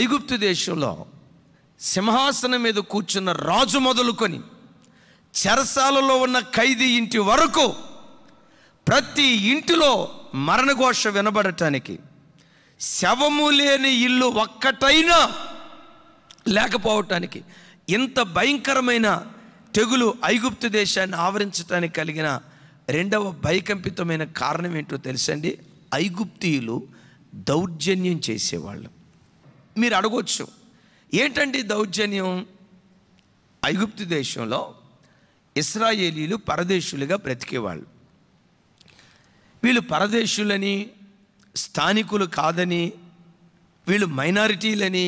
ఐగుప్తు దేశంలో సింహాసనం మీద కూర్చున్న రాజు మొదలుకొని చెరసాలలో ఉన్న ఖైదీ ఇంటి వరకు ప్రతి ఇంటిలో మరణఘోష వినబడటానికి శవము లేని ఇల్లు ఒక్కటైనా లేకపోవటానికి ఇంత భయంకరమైన తెగులు ఐగుప్తు దేశాన్ని ఆవరించటానికి కలిగిన రెండవ భయకంపితమైన కారణం ఏంటో తెలుసండి ఐగుప్తీయులు దౌర్జన్యం చేసేవాళ్ళు మీరు అడగవచ్చు ఏంటండి దౌర్జన్యం ఐగుప్తు దేశంలో ఇస్రాయేలీలు పరదేశులుగా బ్రతికేవాళ్ళు వీళ్ళు పరదేశులని స్థానికులు కాదని వీళ్ళు మైనారిటీలని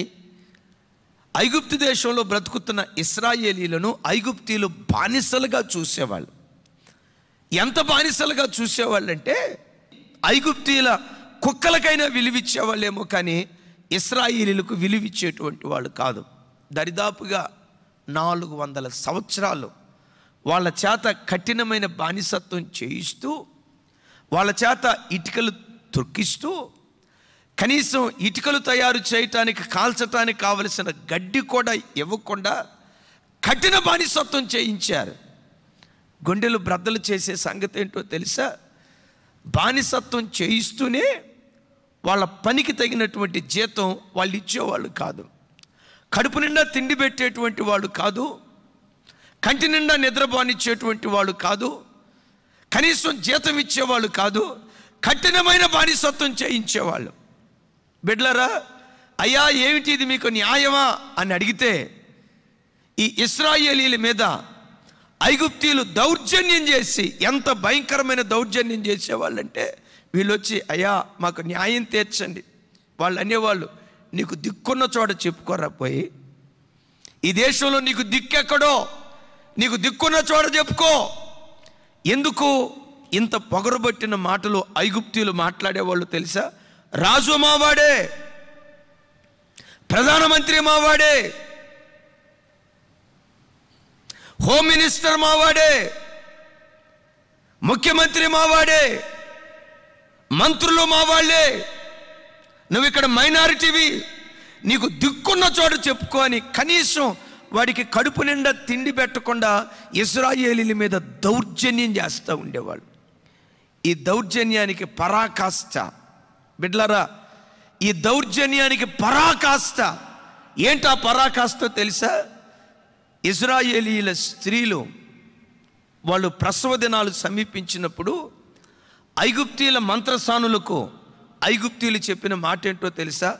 ఐగుప్తు దేశంలో బ్రతుకుతున్న ఇస్రాయేలీలను ఐగుప్తీలు బానిసలుగా చూసేవాళ్ళు ఎంత బానిసలుగా చూసేవాళ్ళంటే ఐగుప్తీల కుక్కలకైనా విలువిచ్చేవాళ్ళేమో కానీ ఇస్రాయిలీలకు విలువిచ్చేటువంటి వాళ్ళు కాదు దరిదాపుగా నాలుగు వందల సంవత్సరాలు వాళ్ళ చేత కఠినమైన బానిసత్వం చేయిస్తూ వాళ్ళ చేత ఇటుకలు తొక్కిస్తూ కనీసం ఇటుకలు తయారు చేయటానికి కాల్చటానికి కావలసిన గడ్డి కూడా ఇవ్వకుండా కఠిన బానిసత్వం చేయించారు గుండెలు బ్రద్దలు చేసే సంగతి ఏంటో తెలుసా బానిసత్వం చేయిస్తూనే వాళ్ళ పనికి తగినటువంటి జీతం వాళ్ళు ఇచ్చేవాళ్ళు కాదు కడుపు నిండా తిండి పెట్టేటువంటి వాళ్ళు కాదు కంటి నిండా నిద్రబానిచ్చేటువంటి వాళ్ళు కాదు కనీసం జీతం ఇచ్చేవాళ్ళు కాదు కఠినమైన బానిసత్వం చేయించేవాళ్ళు బిడ్లరా అయ్యా ఏమిటి ఇది మీకు న్యాయమా అని అడిగితే ఈ ఇస్రాయేలీల మీద ఐగుప్తీలు దౌర్జన్యం చేసి ఎంత భయంకరమైన దౌర్జన్యం చేసేవాళ్ళంటే వీళ్ళు వచ్చి అయ్యా మాకు న్యాయం తీర్చండి వాళ్ళు అనేవాళ్ళు నీకు దిక్కున్న చోట చెప్పుకోరా పోయి ఈ దేశంలో నీకు దిక్కెక్కడో నీకు దిక్కున్న చోట చెప్పుకో ఎందుకు ఇంత పొగరబట్టిన మాటలు ఐగుప్తీలు మాట్లాడేవాళ్ళు తెలుసా రాజు మావాడే ప్రధానమంత్రి మావాడే హోమ్ మినిస్టర్ మావాడే ముఖ్యమంత్రి మావాడే మంత్రులు మా వాళ్ళే నువ్వు ఇక్కడ మైనారిటీవి నీకు దిక్కున్న చోట చెప్పుకో అని కనీసం వాడికి కడుపు నిండా తిండి పెట్టకుండా ఇజ్రాయేలీల మీద దౌర్జన్యం చేస్తూ ఉండేవాళ్ళు ఈ దౌర్జన్యానికి పరాకాష్ట బిడ్లరా ఈ దౌర్జన్యానికి పరాకాష్ట ఏంటా పరాకాష్ట తెలుసా ఇజ్రాయేలీల స్త్రీలు వాళ్ళు ప్రసవ దినాలు సమీపించినప్పుడు ఐగుప్తీల మంత్రసానులకు ఐగుప్తీలు చెప్పిన మాట ఏంటో తెలుసా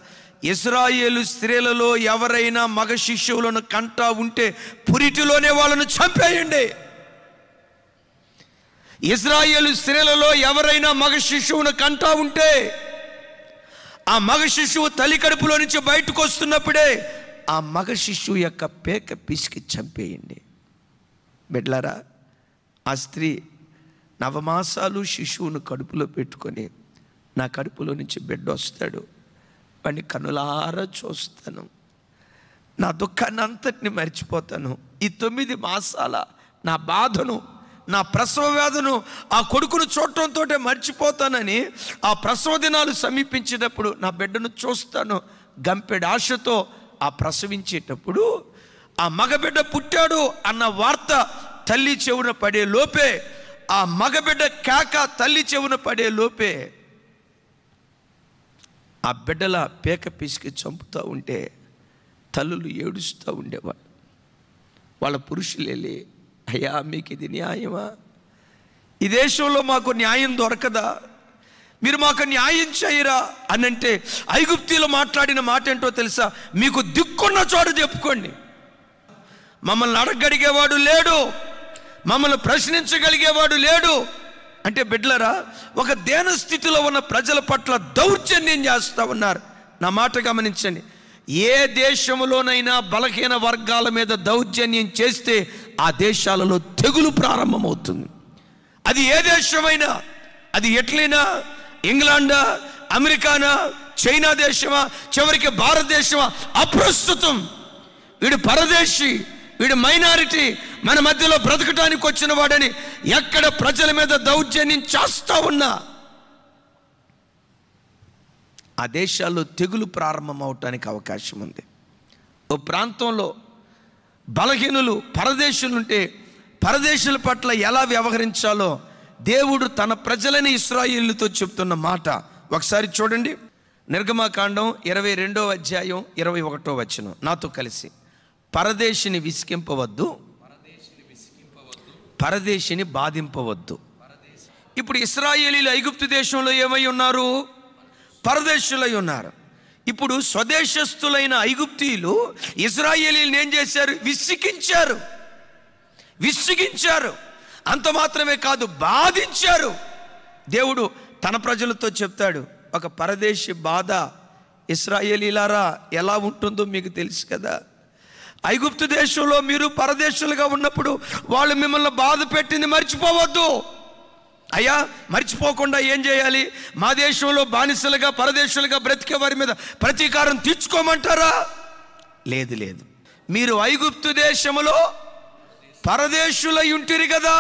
ఇస్రాయేలు స్త్రీలలో ఎవరైనా మగ శిష్యువులను కంటా ఉంటే పురిటిలోనే వాళ్ళను చంపేయండి ఇజ్రాయేలు స్త్రీలలో ఎవరైనా మగ శిశువును కంటా ఉంటే ఆ మగ శిశువు తల్లికడుపులో నుంచి బయటకు వస్తున్నప్పుడే ఆ మగ శిశువు యొక్క పేక పిసికి చంపేయండి బిడ్లరా ఆ స్త్రీ నవమాసాలు శిశువును కడుపులో పెట్టుకొని నా కడుపులో నుంచి బిడ్డ వస్తాడు వాడిని కనులారా చూస్తాను నా దుఃఖాన్ని అంతటిని మర్చిపోతాను ఈ తొమ్మిది మాసాల నా బాధను నా ప్రసవ వ్యాధను ఆ కొడుకును చూడటంతో మర్చిపోతానని ఆ ప్రసవ దినాలు సమీపించేటప్పుడు నా బిడ్డను చూస్తాను గంపెడు ఆశతో ఆ ప్రసవించేటప్పుడు ఆ మగబిడ్డ పుట్టాడు అన్న వార్త తల్లి చెవున పడే లోపే ఆ మగబిడ్డ కేక తల్లి చెవున పడే లోపే ఆ బిడ్డల పేక పిసికి చంపుతూ ఉంటే తల్లులు ఏడుస్తూ ఉండేవాళ్ళు వాళ్ళ పురుషులు వెళ్ళి అయ్యా మీకు ఇది న్యాయమా ఈ దేశంలో మాకు న్యాయం దొరకదా మీరు మాకు న్యాయం చేయరా అని అంటే ఐగుప్తిలో మాట్లాడిన మాట ఏంటో తెలుసా మీకు దిక్కున్న చోటు చెప్పుకోండి మమ్మల్ని అడగడిగేవాడు లేడు మమ్మల్ని ప్రశ్నించగలిగేవాడు లేడు అంటే బిడ్లరా ఒక దేన స్థితిలో ఉన్న ప్రజల పట్ల దౌర్జన్యం చేస్తూ ఉన్నారు నా మాట గమనించండి ఏ దేశంలోనైనా బలహీన వర్గాల మీద దౌర్జన్యం చేస్తే ఆ దేశాలలో తెగులు ప్రారంభమవుతుంది అది ఏ దేశమైనా అది ఎట్లైనా ఇంగ్లాండా అమెరికానా చైనా దేశమా చివరికి భారతదేశమా అప్రస్తుతం వీడు పరదేశీ వీడు మైనారిటీ మన మధ్యలో బ్రతకటానికి వచ్చిన వాడని ఎక్కడ ప్రజల మీద దౌర్జన్యం చేస్తూ ఉన్నా ఆ దేశాల్లో తెగులు ప్రారంభం అవటానికి అవకాశం ఉంది ఓ ప్రాంతంలో బలహీనులు పరదేశులుంటే పరదేశుల పట్ల ఎలా వ్యవహరించాలో దేవుడు తన ప్రజలని ఇస్రాయిల్తో చెప్తున్న మాట ఒకసారి చూడండి నిర్గమాకాండం ఇరవై రెండో అధ్యాయం ఇరవై ఒకటో వచ్చిన నాతో కలిసి పరదేశిని విసికింపవద్దు పరదేశిని బాధింపవద్దు ఇప్పుడు ఇస్రాయేలీలు ఐగుప్తు దేశంలో ఏమై ఉన్నారు పరదేశులై ఉన్నారు ఇప్పుడు స్వదేశస్థులైన ఐగుప్తీయులు ఇజ్రాయేలీలను ఏం చేశారు విసిగించారు విసిగించారు అంత మాత్రమే కాదు బాధించారు దేవుడు తన ప్రజలతో చెప్తాడు ఒక పరదేశి బాధ ఇస్రాయేలీలారా ఎలా ఉంటుందో మీకు తెలుసు కదా ఐగుప్తు దేశంలో మీరు పరదేశులుగా ఉన్నప్పుడు వాళ్ళు మిమ్మల్ని బాధ పెట్టింది మర్చిపోవద్దు అయ్యా మర్చిపోకుండా ఏం చేయాలి మా దేశంలో బానిసలుగా పరదేశులుగా బ్రతికే వారి మీద ప్రతీకారం తీర్చుకోమంటారా లేదు లేదు మీరు ఐగుప్తు దేశములో పరదేశులై ఇంటిరి కదా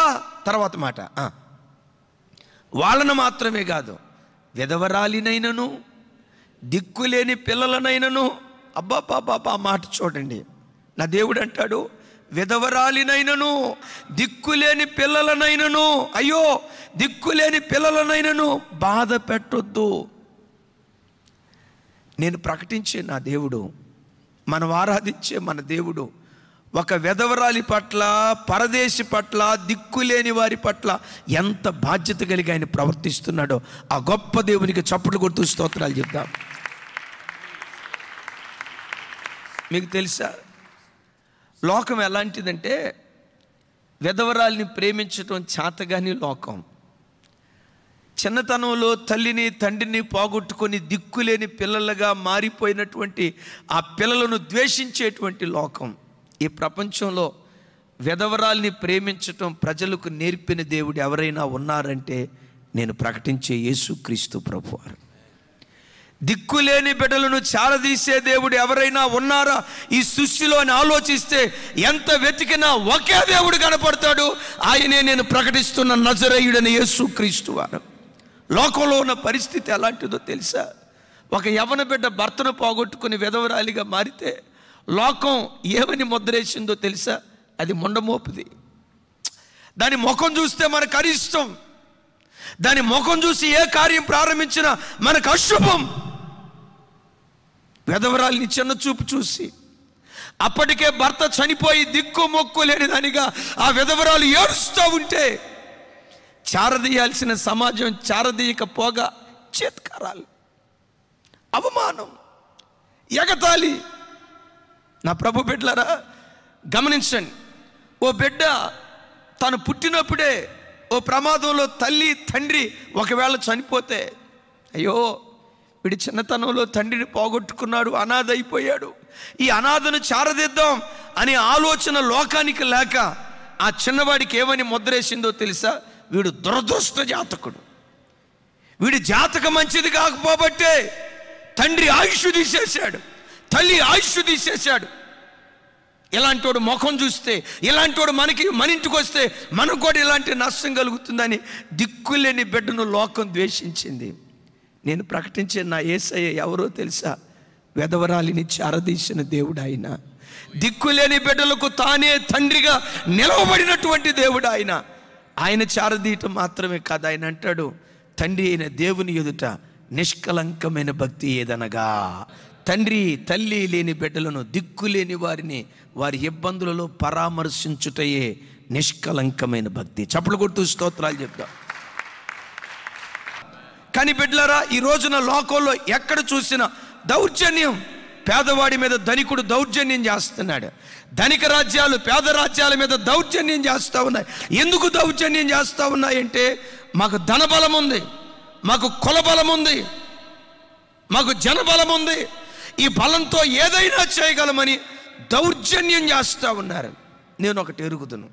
తర్వాత మాట వాళ్ళను మాత్రమే కాదు విధవరాలినైనను దిక్కులేని పిల్లలనైనను అబ్బాబాబా మాట చూడండి నా దేవుడు అంటాడు విధవరాలినైనను దిక్కులేని పిల్లలనైనను అయ్యో దిక్కులేని పిల్లలనైనను బాధ పెట్టొద్దు నేను ప్రకటించే నా దేవుడు మనం ఆరాధించే మన దేవుడు ఒక వెదవరాలి పట్ల పరదేశి పట్ల దిక్కులేని వారి పట్ల ఎంత బాధ్యత కలిగి ఆయన ప్రవర్తిస్తున్నాడో ఆ గొప్ప దేవునికి చప్పుడు గుర్తు స్తోత్రాలు చెప్దాం మీకు తెలుసా లోకం ఎలాంటిదంటే విధవరాల్ని ప్రేమించటం చేతగాని లోకం చిన్నతనంలో తల్లిని తండ్రిని పోగొట్టుకొని దిక్కులేని పిల్లలుగా మారిపోయినటువంటి ఆ పిల్లలను ద్వేషించేటువంటి లోకం ఈ ప్రపంచంలో విధవరాల్ని ప్రేమించటం ప్రజలకు నేర్పిన దేవుడు ఎవరైనా ఉన్నారంటే నేను ప్రకటించే యేసుక్రీస్తు ప్రభువారు దిక్కులేని బిడ్డలను చారదీసే దేవుడు ఎవరైనా ఉన్నారా ఈ సృష్టిలో అని ఆలోచిస్తే ఎంత వెతికినా ఒకే దేవుడు కనపడతాడు ఆయనే నేను ప్రకటిస్తున్న నజరయుడని క్రీస్తు వారు లోకంలో ఉన్న పరిస్థితి ఎలాంటిదో తెలుసా ఒక యవన బిడ్డ భర్తను పోగొట్టుకుని విధవరాలిగా మారితే లోకం ఏమని ముద్రేసిందో తెలుసా అది మొండమోపుది దాని ముఖం చూస్తే మనకు అరిష్టం దాని ముఖం చూసి ఏ కార్యం ప్రారంభించినా మనకు అశుభం వెధవరాల్ని చిన్న చూపు చూసి అప్పటికే భర్త చనిపోయి దిక్కు మొక్కు లేని దానిగా ఆ విధవరాలు ఏడుస్తూ ఉంటే చారదీయాల్సిన సమాజం చారదీయక పోగా చేత్కారాలు అవమానం ఎగతాళి నా ప్రభు బిడ్డలరా గమనించండి ఓ బిడ్డ తను పుట్టినప్పుడే ఓ ప్రమాదంలో తల్లి తండ్రి ఒకవేళ చనిపోతే అయ్యో వీడి చిన్నతనంలో తండ్రిని పోగొట్టుకున్నాడు అనాథ అయిపోయాడు ఈ అనాథను చారదిద్దాం అనే ఆలోచన లోకానికి లేక ఆ చిన్నవాడికి ఏమని ముద్రేసిందో తెలుసా వీడు దురదృష్ట జాతకుడు వీడి జాతక మంచిది కాకపోబట్టే తండ్రి ఆయుష్ తీసేశాడు తల్లి ఆయుష్ తీసేశాడు ఇలాంటి ముఖం చూస్తే ఇలాంటి మనకి మన ఇంటికి వస్తే మనకు కూడా ఇలాంటి నష్టం కలుగుతుందని దిక్కులేని బిడ్డను లోకం ద్వేషించింది నేను ప్రకటించే నా ఏసయ్య ఎవరో తెలుసా వెదవరాలిని చారదీసిన దేవుడు ఆయన దిక్కులేని బిడ్డలకు తానే తండ్రిగా నిలవబడినటువంటి దేవుడు ఆయన ఆయన చారదీయటం మాత్రమే కాదు ఆయన అంటాడు తండ్రి అయిన దేవుని ఎదుట నిష్కలంకమైన భక్తి ఏదనగా తండ్రి తల్లి లేని బిడ్డలను దిక్కులేని వారిని వారి ఇబ్బందులలో పరామర్శించుటయే నిష్కలంకమైన భక్తి చప్పుడు కొట్టు స్తోత్రాలు చెప్తాం కానీ బిడ్డలారా ఈ రోజున లోకంలో ఎక్కడ చూసినా దౌర్జన్యం పేదవాడి మీద ధనికుడు దౌర్జన్యం చేస్తున్నాడు ధనిక రాజ్యాలు పేద రాజ్యాల మీద దౌర్జన్యం చేస్తూ ఉన్నాయి ఎందుకు దౌర్జన్యం చేస్తూ ఉన్నాయంటే మాకు ధనబలం ఉంది మాకు కులబలం ఉంది మాకు జనబలం ఉంది ఈ బలంతో ఏదైనా చేయగలమని దౌర్జన్యం చేస్తూ ఉన్నారు నేను ఒకటి ఎరుగుదును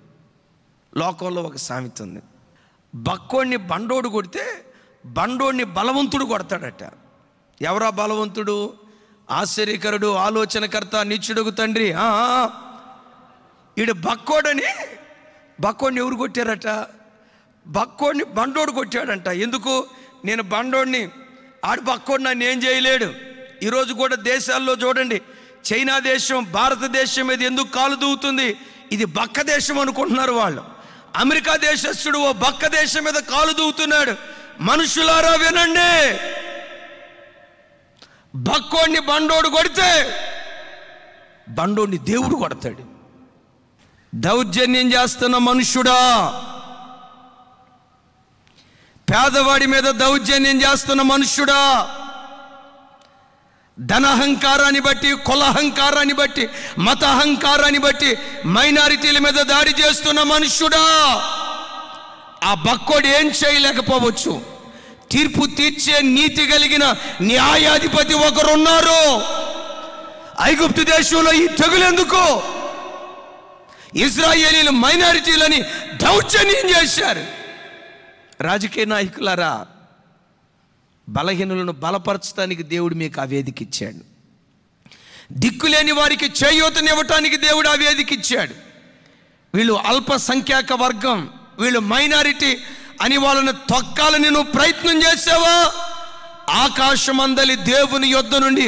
లోకంలో ఒక సామెత ఉంది బక్కోడిని బండోడు కొడితే బండోడిని బలవంతుడు కొడతాడట ఎవరా బలవంతుడు ఆశ్చర్యకరుడు ఆలోచనకర్త నిచ్చుడుగు తండ్రి ఈడు బక్కోడని బక్కోడిని ఎవరు కొట్టారట బక్కోడిని బండోడు కొట్టాడంట ఎందుకు నేను బండోడిని ఆడు బక్కోడు నన్ను ఏం చేయలేడు ఈరోజు కూడా దేశాల్లో చూడండి చైనా దేశం భారతదేశం మీద ఎందుకు కాలు దూగుతుంది ఇది బక్క దేశం అనుకుంటున్నారు వాళ్ళు అమెరికా దేశస్థుడు ఓ బక్క దేశం మీద కాలు దూగుతున్నాడు మనుషులారా వినండి భక్కోడిని బండోడు కొడితే బండోడిని దేవుడు కొడతాడు దౌర్జన్యం చేస్తున్న మనుష్యుడా పేదవాడి మీద దౌర్జన్యం చేస్తున్న మనుష్యుడా ధనహంకారాన్ని బట్టి కులహంకారాన్ని బట్టి మతహంకారాన్ని బట్టి మైనారిటీల మీద దాడి చేస్తున్న మనుష్యుడా ఆ బక్కోడు ఏం చేయలేకపోవచ్చు తీర్పు తీర్చే నీతి కలిగిన న్యాయాధిపతి ఒకరున్నారు ఐగుప్తు దేశంలో ఈ ఎందుకు ఇజ్రాయేలీలు మైనారిటీలని దౌర్జన్యం చేశారు రాజకీయ నాయకులారా బలహీనులను బలపరచడానికి దేవుడు మీకు ఆ వేదిక ఇచ్చాడు దిక్కులేని వారికి చేయూతనివ్వటానికి దేవుడు ఆ వేదిక ఇచ్చాడు వీళ్ళు అల్పసంఖ్యాక వర్గం వీళ్ళు మైనారిటీ అని వాళ్ళని తొక్కాలని నువ్వు ప్రయత్నం చేసావా ఆకాశమందలి దేవుని యొద్ధ నుండి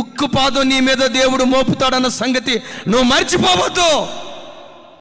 ఉక్కుపాదం నీ మీద దేవుడు మోపుతాడన్న సంగతి నువ్వు మర్చిపోవద్దు